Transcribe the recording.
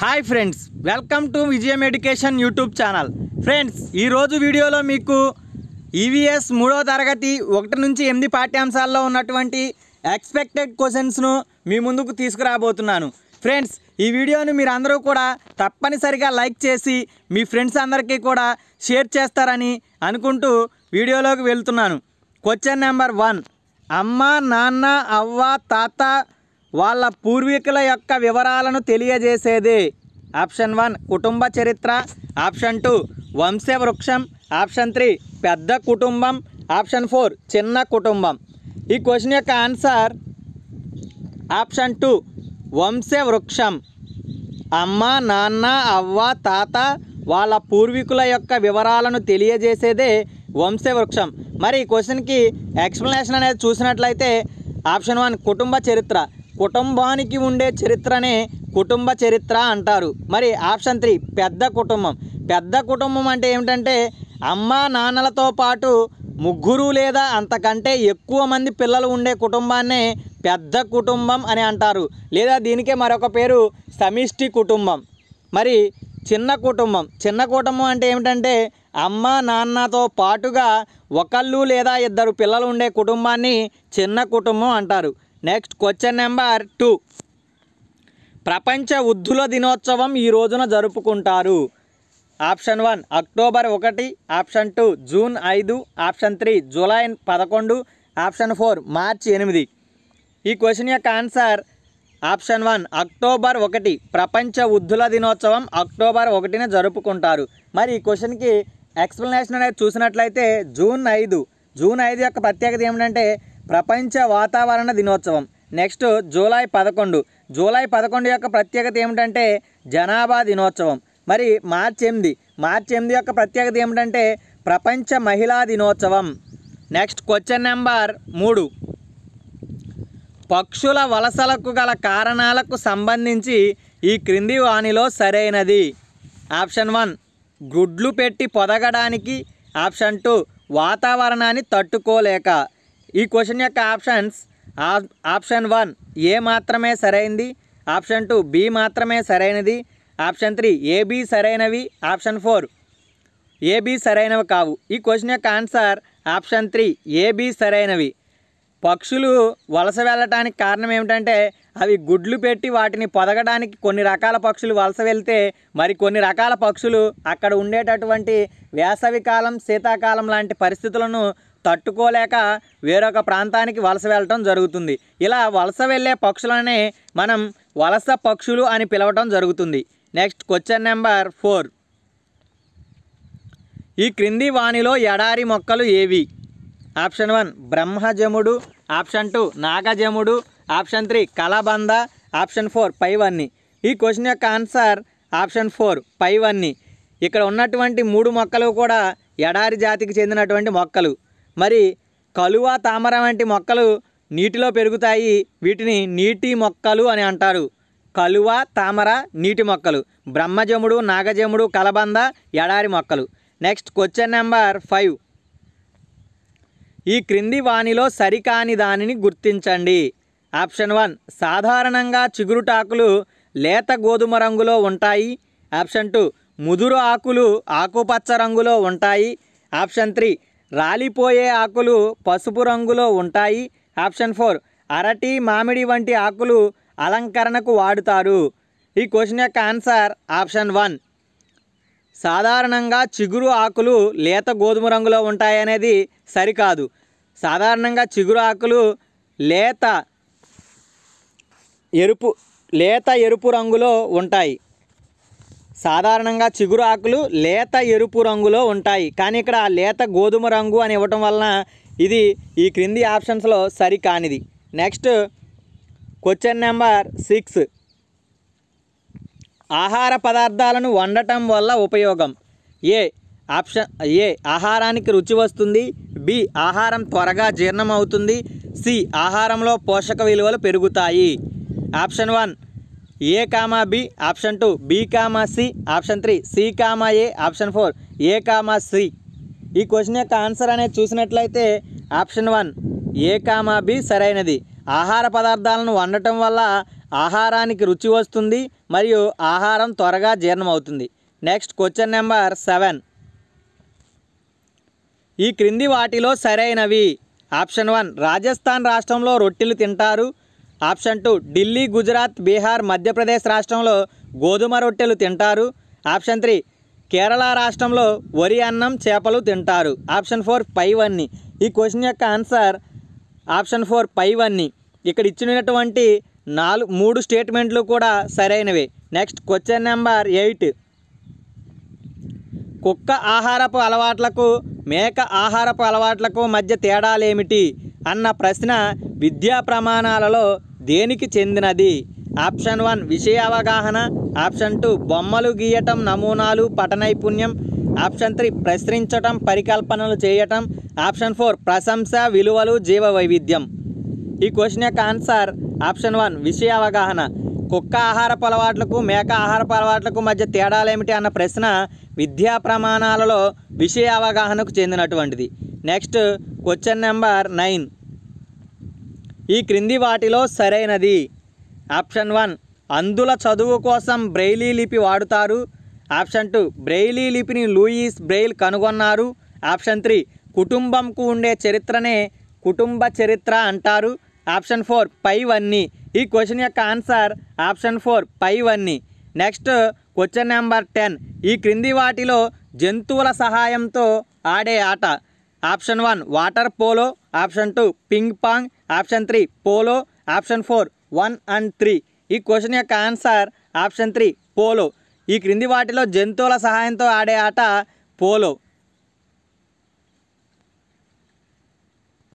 hi friends welcome to Vijayam education YouTube channel friends ఈరోజు వీడియోలో మీకు ఈవీఎస్ e మూడో తరగతి ఒకటి నుంచి ఎనిమిది పాఠ్యాంశాల్లో ఉన్నటువంటి ఎక్స్పెక్టెడ్ క్వశ్చన్స్ను మీ ముందుకు తీసుకురాబోతున్నాను ఫ్రెండ్స్ ఈ వీడియోను మీరందరూ కూడా తప్పనిసరిగా లైక్ చేసి మీ ఫ్రెండ్స్ అందరికీ కూడా షేర్ చేస్తారని అనుకుంటూ వీడియోలోకి వెళ్తున్నాను క్వశ్చన్ నెంబర్ వన్ అమ్మ నాన్న అవ్వ తాత వాళ్ళ పూర్వీకుల యొక్క వివరాలను తెలియజేసేది ఆప్షన్ వన్ కుటుంబ చరిత్ర ఆప్షన్ టూ వంశవృక్షం ఆప్షన్ త్రీ పెద్ద కుటుంబం ఆప్షన్ ఫోర్ చిన్న కుటుంబం ఈ క్వశ్చన్ యొక్క ఆన్సర్ ఆప్షన్ టూ వంశవృక్షం అమ్మ నాన్న అవ్వ తాత వాళ్ళ పూర్వీకుల యొక్క వివరాలను తెలియజేసేదే వంశవృక్షం మరి ఈ క్వశ్చన్కి ఎక్స్ప్లెనేషన్ అనేది చూసినట్లయితే ఆప్షన్ వన్ కుటుంబ చరిత్ర కుటుంబానికి ఉండే చరిత్రనే కుటుంబ చరిత్ర అంటారు మరి ఆప్షన్ త్రీ పెద్ద కుటుంబం పెద్ద కుటుంబం అంటే ఏమిటంటే అమ్మ నాన్నలతో పాటు ముగ్గురు లేదా అంతకంటే ఎక్కువ మంది పిల్లలు ఉండే కుటుంబాన్నే పెద్ద కుటుంబం అని అంటారు లేదా దీనికే మరొక పేరు సమిష్టి కుటుంబం మరి చిన్న కుటుంబం చిన్న కుటుంబం అంటే ఏమిటంటే అమ్మ నాన్నతో పాటుగా ఒకళ్ళు లేదా ఇద్దరు పిల్లలు ఉండే కుటుంబాన్ని చిన్న కుటుంబం అంటారు నెక్స్ట్ క్వశ్చన్ నెంబర్ టూ ప్రపంచ ఉద్ధుల దినోత్సవం ఈ రోజున జరుపుకుంటారు ఆప్షన్ వన్ అక్టోబర్ ఒకటి ఆప్షన్ టూ జూన్ ఐదు ఆప్షన్ త్రీ జూలై పదకొండు ఆప్షన్ ఫోర్ మార్చి ఎనిమిది ఈ క్వశ్చన్ యొక్క ఆన్సర్ ఆప్షన్ వన్ అక్టోబర్ ఒకటి ప్రపంచ ఉద్ధుల దినోత్సవం అక్టోబర్ ఒకటిన జరుపుకుంటారు మరి ఈ క్వశ్చన్కి ఎక్స్ప్లెనేషన్ అనేది చూసినట్లయితే జూన్ ఐదు జూన్ ఐదు యొక్క ప్రత్యేకత ఏమిటంటే ప్రపంచ వాతావరణ దినోత్సవం నెక్స్ట్ జూలై పదకొండు జూలై పదకొండు యొక్క ప్రత్యేకత ఏమిటంటే జనాభా దినోత్సవం మరి మార్చి ఎనిమిది మార్చి ఎనిమిది యొక్క ప్రత్యేకత ఏమిటంటే ప్రపంచ మహిళా దినోత్సవం నెక్స్ట్ క్వశ్చన్ నెంబర్ మూడు పక్షుల వలసలకు గల కారణాలకు సంబంధించి ఈ క్రింది వాణిలో సరైనది ఆప్షన్ వన్ గుడ్లు పెట్టి పొదగడానికి ఆప్షన్ టూ వాతావరణాన్ని తట్టుకోలేక ఈ క్వశ్చన్ యొక్క ఆప్షన్స్ ఆప్షన్ వన్ ఏ మాత్రమే సరైనది ఆప్షన్ టూ బి మాత్రమే సరైనది ఆప్షన్ త్రీ ఏబి సరైనవి ఆప్షన్ ఫోర్ ఏబి సరైనవి కావు ఈ క్వశ్చన్ యొక్క ఆన్సర్ ఆప్షన్ త్రీ ఏబి సరైనవి పక్షులు వలస వెళ్ళటానికి కారణం ఏమిటంటే అవి గుడ్లు పెట్టి వాటిని పొదగడానికి కొన్ని రకాల పక్షులు వలస వెళ్తే మరి కొన్ని రకాల పక్షులు అక్కడ ఉండేటటువంటి వేసవికాలం శీతాకాలం లాంటి పరిస్థితులను తట్టుకోలేక వేరొక ప్రాంతానికి వలస వెళ్ళటం జరుగుతుంది ఇలా వలస వెళ్ళే పక్షులనే మనం వలస పక్షులు అని పిలవటం జరుగుతుంది నెక్స్ట్ క్వశ్చన్ నెంబర్ ఫోర్ ఈ క్రింది వాణిలో ఎడారి మొక్కలు ఏవి ఆప్షన్ వన్ బ్రహ్మజముడు ఆప్షన్ టూ నాగజముడు ఆప్షన్ త్రీ కలబంద ఆప్షన్ ఫోర్ పైవన్ని ఈ క్వశ్చన్ యొక్క ఆన్సర్ ఆప్షన్ ఫోర్ పైవన్ని ఇక్కడ ఉన్నటువంటి మూడు మొక్కలు కూడా ఎడారి జాతికి చెందినటువంటి మొక్కలు మరి కలువ తామర వంటి మొక్కలు నీటిలో పెరుగుతాయి వీటిని నీటి మొక్కలు అని అంటారు కలువ తామర నీటి మొక్కలు బ్రహ్మజముడు నాగజముడు కలబంద ఎడారి మొక్కలు నెక్స్ట్ క్వశ్చన్ నెంబర్ ఫైవ్ ఈ క్రింది వాణిలో సరికాని దానిని గుర్తించండి ఆప్షన్ వన్ సాధారణంగా చిగురుటాకులు లేత గోధుమ రంగులో ఉంటాయి ఆప్షన్ టూ ముదురు ఆకులు ఆకుపచ్చ రంగులో ఉంటాయి ఆప్షన్ త్రీ రాలిపోయే ఆకులు పసుపు రంగులో ఉంటాయి ఆప్షన్ ఫోర్ అరటి మామిడి వంటి ఆకులు అలంకరణకు వాడుతారు ఈ క్వశ్చన్ యొక్క ఆన్సర్ ఆప్షన్ వన్ సాధారణంగా చిగురు ఆకులు లేత గోధుమ రంగులో ఉంటాయనేది సరికాదు సాధారణంగా చిగురు ఆకులు లేత ఎరుపు లేత ఎరుపు రంగులో ఉంటాయి సాధారణంగా చిగురు ఆకులు లేత ఎరుపు రంగులో ఉంటాయి కానీ ఇక్కడ లేత గోధుమ రంగు అని ఇవ్వటం వలన ఇది ఈ క్రింది ఆప్షన్స్లో సరికానిది నెక్స్ట్ క్వశ్చన్ నెంబర్ సిక్స్ ఆహార పదార్థాలను వండటం వల్ల ఉపయోగం ఏ ఆప్షన్ ఏ ఆహారానికి రుచి వస్తుంది బి ఆహారం త్వరగా జీర్ణం అవుతుంది సి ఆహారంలో పోషక విలువలు పెరుగుతాయి option one A comma B option two B comma C option three C comma A option four A comma C ఈ క్వశ్చన్ యొక్క ఆన్సర్ అనేది చూసినట్లయితే option one A comma B సరైనది ఆహార పదార్థాలను వండటం వల్ల ఆహారానికి రుచి వస్తుంది మరియు ఆహారం త్వరగా జీర్ణమవుతుంది నెక్స్ట్ క్వశ్చన్ నెంబర్ సెవెన్ ఈ క్రింది వాటిలో సరైనవి ఆప్షన్ వన్ రాజస్థాన్ రాష్ట్రంలో రొట్టెలు తింటారు ఆప్షన్ టూ ఢిల్లీ గుజరాత్ బీహార్ మధ్యప్రదేశ్ రాష్ట్రంలో గోధుమ రొట్టెలు తింటారు ఆప్షన్ త్రీ కేరళ రాష్ట్రంలో వరి అన్నం చేపలు తింటారు ఆప్షన్ ఫోర్ పైవన్నీ ఈ క్వశ్చన్ యొక్క ఆన్సర్ ఆప్షన్ ఫోర్ పైవన్నీ ఇక్కడ ఇచ్చినటువంటి నాలుగు మూడు స్టేట్మెంట్లు కూడా సరైనవి నెక్స్ట్ క్వశ్చన్ నెంబర్ ఎయిట్ కుక్క ఆహారపు అలవాట్లకు మేక ఆహారపు అలవాట్లకు మధ్య తేడాలేమిటి అన్న ప్రశ్న విద్యా ప్రమాణాలలో దేనికి చెందినది ఆప్షన్ వన్ విషయ అవగాహన ఆప్షన్ టూ బొమ్మలు గీయటం నమూనాలు పటనైపుణ్యం ఆప్షన్ త్రీ ప్రశ్నించటం పరికల్పనలు చేయటం ఆప్షన్ ఫోర్ ప్రశంస విలువలు జీవ వైవిధ్యం ఈ క్వశ్చన్ యొక్క ఆన్సర్ ఆప్షన్ వన్ విషయ అవగాహన కుక్క ఆహార అలవాట్లకు మేక ఆహార అలవాట్లకు మధ్య తేడాలేమిటి అన్న ప్రశ్న విద్యా ప్రమాణాలలో విషయ అవగాహనకు చెందినటువంటిది నెక్స్ట్ క్వశ్చన్ నెంబర్ నైన్ ఈ క్రింది వాటిలో సరైనది ఆప్షన్ వన్ అందుల చదువు కోసం బ్రెయిలీ లిపి వాడుతారు ఆప్షన్ టూ బ్రెయిలీ లిపిని లూయిస్ బ్రెయిల్ కనుగొన్నారు ఆప్షన్ త్రీ కుటుంబంకు ఉండే చరిత్రనే కుటుంబ చరిత్ర అంటారు ఆప్షన్ ఫోర్ పైవన్నీ ఈ క్వశ్చన్ యొక్క ఆన్సర్ ఆప్షన్ ఫోర్ పైవన్నీ నెక్స్ట్ క్వశ్చన్ నెంబర్ టెన్ ఈ క్రింది వాటిలో జంతువుల సహాయంతో ఆడే ఆట option one water polo option two ping pong option three polo option four one and three ఈ క్వశ్చన్ యొక్క ఆన్సర్ ఆప్షన్ త్రీ పోలో ఈ క్రింది వాటిలో జంతువుల సహాయంతో ఆడే ఆట పోలో